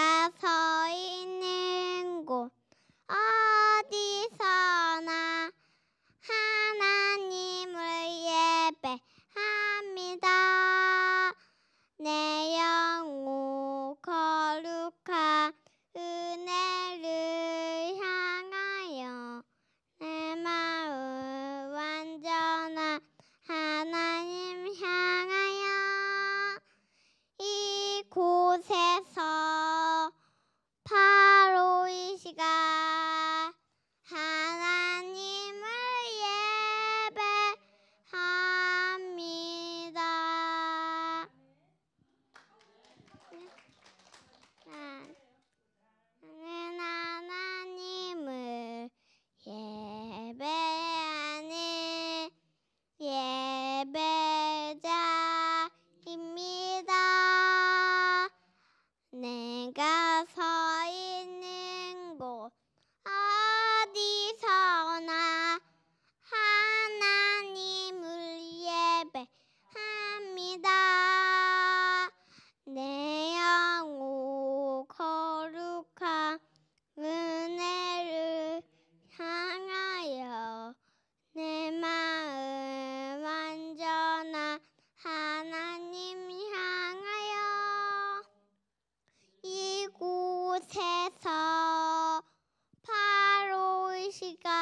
내가 서 있는 곳 어디서나 하나님을 예배 곳에서 바로이시간